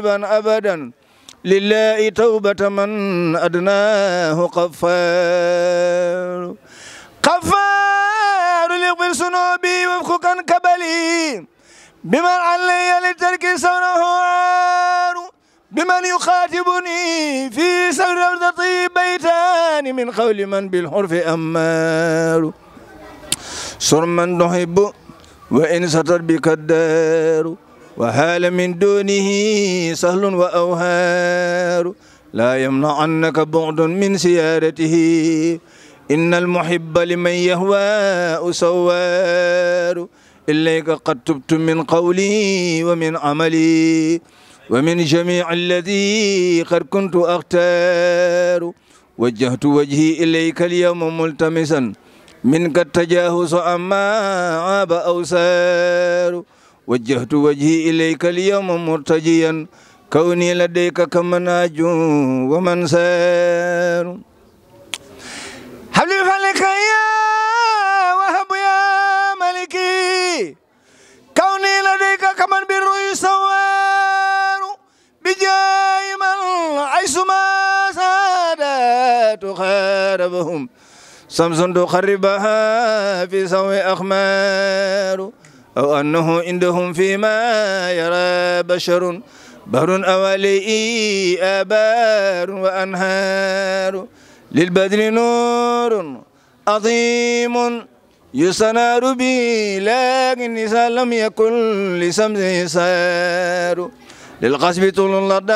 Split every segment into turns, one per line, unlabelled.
تائبا أبدا لله توبة من أدناه قفار قفار لغفر سنوبي وفقا كبلي بمن علي لترك سونه عار بمن يخاطبني في سر روضتي بيتان من قول من بالحرف أمار سر من نحب وإن ستر بك الدار وهال من دونه سهل وأوهار لا يمنعنك بعد من سيارته إن المحب لمن يهوى أسوار إليك قد تبت من قولي ومن عملي ومن جميع الذي قد كنت أختار وجهت وجهي إليك اليوم ملتمسا منك التجاهس أما عاب أوسار wajjahtu wajhi ilayka al-yawma murtajiyan kawni ladayka kamanaju wa man sar habli falika ya wahab ya maliki kawni ladayka kaman birru sawaru bijaayi man aysuma saadatu xarabahum samsun tuxarribaha fi sawi axmaru أو أنه عندهم فيما يرى بشر بحر أولي آبار وأنهار للبدر نور عظيم يسنار بي لكن لم يكن لسمز سار للقصب طول الله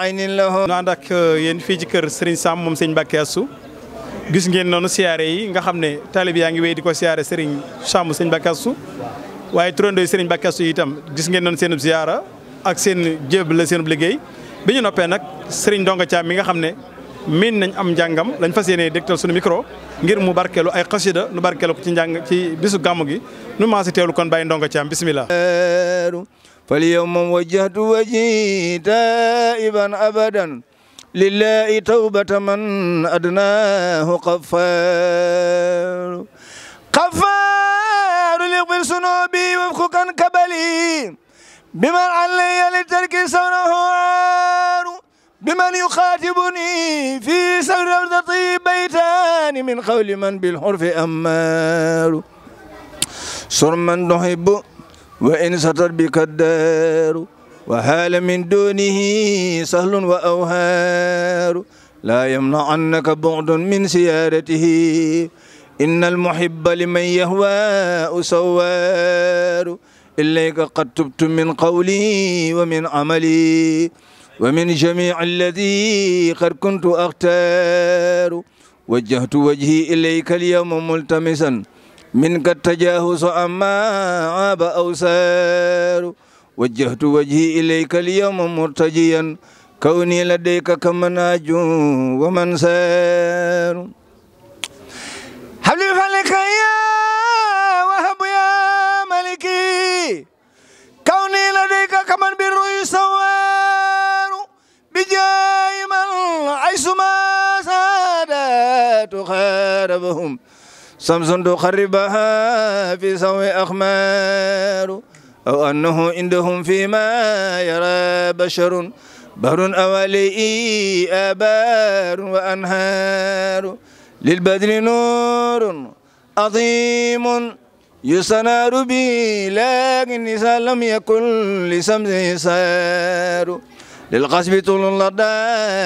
عين له نعندك ينفي جكر سرين kër Serigne Sam moom gis ngeen nonu siyaare yi nga xamne talib yaangi wéy diko ko siyaare Serigne chamou Serigne bakassou waaye turandoo Serigne Mbacké Astou itam gis ngeen non seen ziyaara ak seen djeb la seen liguey biñu noppé nak Serigne donga Thiam mi nga xamné ne nañ am jangam lañ fas yéenee suñu micro ngir mu barkelu ay qasida nu barkelu ci jang ci bisu gamu gi nu ma ci tewlu kon bàyyi Ndonga Thiam bisimilah. فاليوم وجهت وجهي تائبا أبدا لله توبة من أدناه قفار قفار لغفر لي كبالي كبلي بمن علي لترك سونه بمن يخاطبني في سر روضتي بيتان من قول من بالحرف أمار سر من نحب وإن ستر بك الدار وهال من دونه سهل وأوهار لا يمنعنك بعد من سيارته إن المحب لمن يهوى سوار إليك قد تبت من قولي ومن عملي ومن جميع الذي قد كنت أختار وجهت وجهي إليك اليوم ملتمسا منك التجاوز عما عاب أو سار وجهت وجهي إليك اليوم مرتجيا كوني لديك كمناج ومن سار تخربهم شمس تخربها في سوء أخمار أو أنه عندهم فيما يرى بشر بر أولي آبار وأنهار للبدر نور عظيم يسنار بي لكن إذا لم يكن لسمز سار للقصب طول الله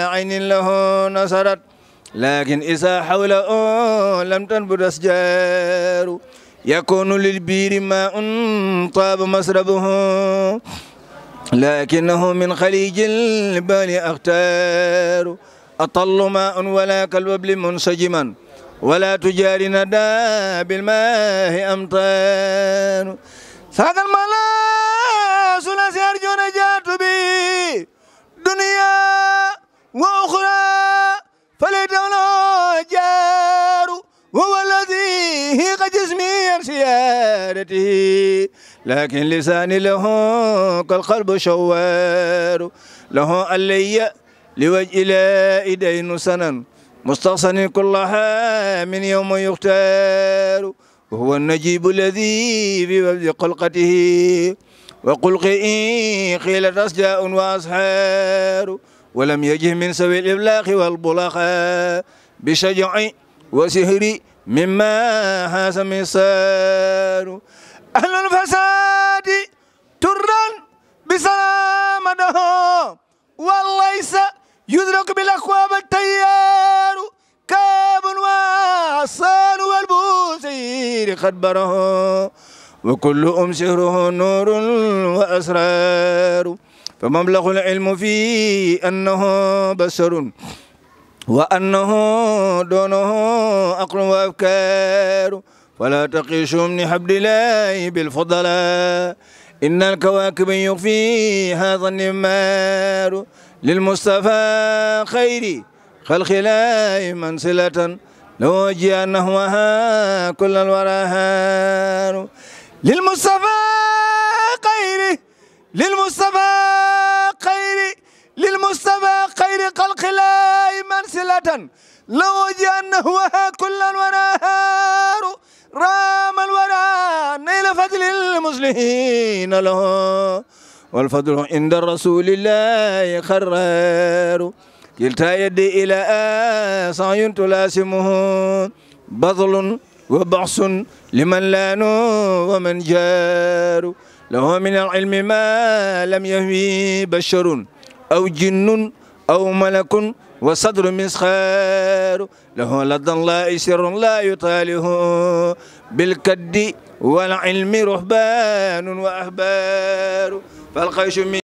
عين له نصرت لكن إذا حول لم تنبت أشجار يكون للبير ماء طاب مسربه لكنه من خليج البال أختار أطل ماء ولا كالوبل منسجما ولا تجاري ندى بالماء أمطار ساق الملاك عبادته لكن لساني له كالقلب شوار له علي لوجه لا إيدين سنن مستغصن كلها من يوم يختار وهو النجيب الذي ببذل قلقته وقل إن خيلت أسجاء وأسحار ولم يجه من سوي الإبلاغ والبلاغ بشجع وسهر مما هذا مثال أهل الفساد ترا بسلامته وليس يدرك بالأكواب التيار كاب وعصان والبوسير قد بره وكل أم سهره نور وأسرار فمبلغ العلم فيه أنه بشر وأنه دونه أقل وأفكار فلا تقيشوا من حبل الله بالفضلاء إن الكواكب يخفي هذا النمار للمصطفى خير خلق الله منسلة لو أنه وها كل الورهان للمصطفى خير للمصطفى خلق الله منسلة لو وها كل ونهار رام الورى نيل فضل المسلمين له والفضل عند الرسول الله خرار كلتا يدي إلى سعي تلاسمه بذل وبعص لمن نو ومن جار له من العلم ما لم يهوي بشر أو جن أو ملك وصدر مسخار له لدى الله سر لا يطاله بالكد والعلم رهبان وأحبار فالقيش من